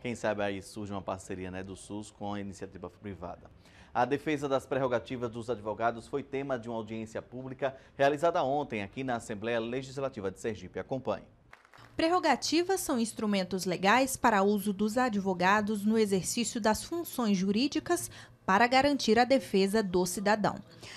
Quem sabe aí surge uma parceria né, do SUS com a iniciativa privada. A defesa das prerrogativas dos advogados foi tema de uma audiência pública realizada ontem aqui na Assembleia Legislativa de Sergipe. Acompanhe. Prerrogativas são instrumentos legais para uso dos advogados no exercício das funções jurídicas para garantir a defesa do cidadão.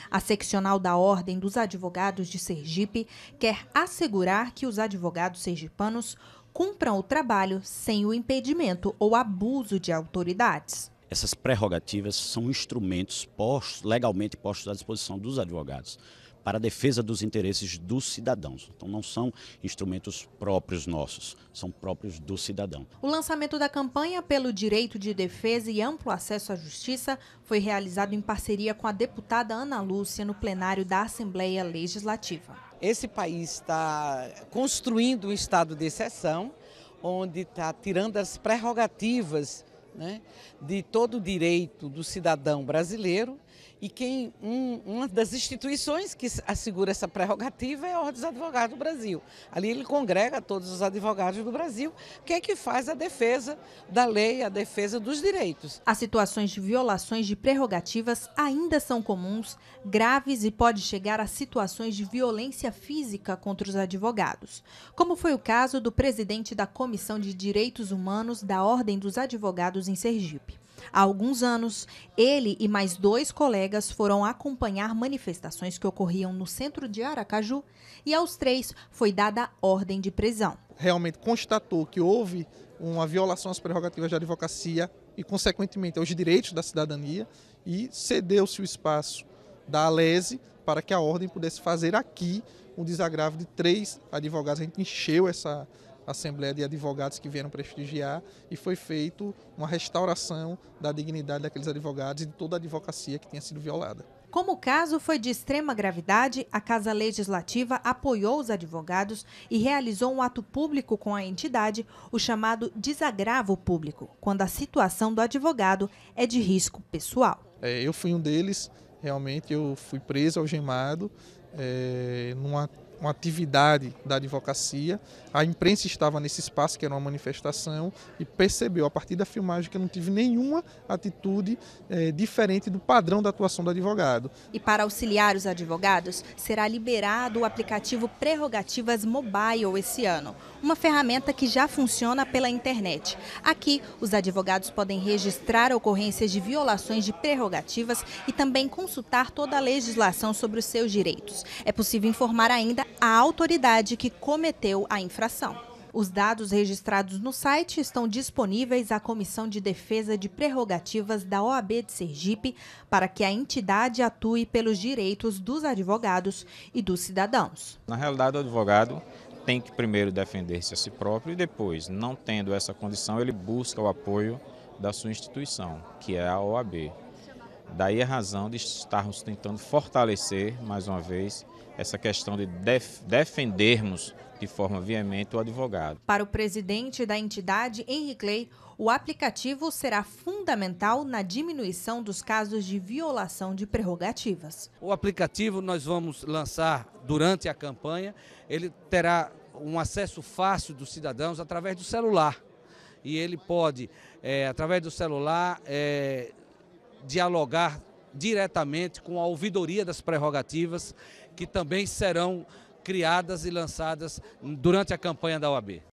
A seccional da Ordem dos Advogados de Sergipe quer assegurar que os advogados sergipanos cumpram o trabalho sem o impedimento ou abuso de autoridades. Essas prerrogativas são instrumentos postos, legalmente postos à disposição dos advogados para a defesa dos interesses dos cidadãos. Então não são instrumentos próprios nossos, são próprios do cidadão. O lançamento da campanha pelo direito de defesa e amplo acesso à justiça foi realizado em parceria com a deputada Ana Lúcia no plenário da Assembleia Legislativa. Esse país está construindo um estado de exceção, onde está tirando as prerrogativas né, de todo o direito do cidadão brasileiro e quem um, uma das instituições que assegura essa prerrogativa é a Ordem dos Advogados do Brasil. Ali ele congrega todos os advogados do Brasil, que é que faz a defesa da lei, a defesa dos direitos. As situações de violações de prerrogativas ainda são comuns, graves e pode chegar a situações de violência física contra os advogados, como foi o caso do presidente da Comissão de Direitos Humanos da Ordem dos Advogados em Sergipe. Há alguns anos, ele e mais dois colegas foram acompanhar manifestações que ocorriam no centro de Aracaju e aos três foi dada ordem de prisão. Realmente constatou que houve uma violação às prerrogativas da advocacia e, consequentemente, aos direitos da cidadania e cedeu-se o espaço da Alese para que a ordem pudesse fazer aqui um desagravo de três advogados. A gente encheu essa, Assembleia de Advogados que vieram prestigiar e foi feito uma restauração da dignidade daqueles advogados e de toda a advocacia que tinha sido violada. Como o caso foi de extrema gravidade, a Casa Legislativa apoiou os advogados e realizou um ato público com a entidade, o chamado desagravo público, quando a situação do advogado é de risco pessoal. É, eu fui um deles, realmente eu fui preso, algemado, é, numa uma atividade da advocacia. A imprensa estava nesse espaço, que era uma manifestação, e percebeu a partir da filmagem que eu não tive nenhuma atitude eh, diferente do padrão da atuação do advogado. E para auxiliar os advogados, será liberado o aplicativo Prerrogativas Mobile esse ano, uma ferramenta que já funciona pela internet. Aqui, os advogados podem registrar ocorrências de violações de prerrogativas e também consultar toda a legislação sobre os seus direitos. É possível informar ainda a autoridade que cometeu a infração. Os dados registrados no site estão disponíveis à Comissão de Defesa de Prerrogativas da OAB de Sergipe para que a entidade atue pelos direitos dos advogados e dos cidadãos. Na realidade, o advogado tem que primeiro defender-se a si próprio e depois, não tendo essa condição, ele busca o apoio da sua instituição, que é a OAB. Daí a é razão de estarmos tentando fortalecer, mais uma vez, essa questão de def defendermos de forma veemente o advogado. Para o presidente da entidade, Henrique Clay, o aplicativo será fundamental na diminuição dos casos de violação de prerrogativas. O aplicativo nós vamos lançar durante a campanha, ele terá um acesso fácil dos cidadãos através do celular. E ele pode, é, através do celular, é, dialogar diretamente com a ouvidoria das prerrogativas, que também serão criadas e lançadas durante a campanha da OAB.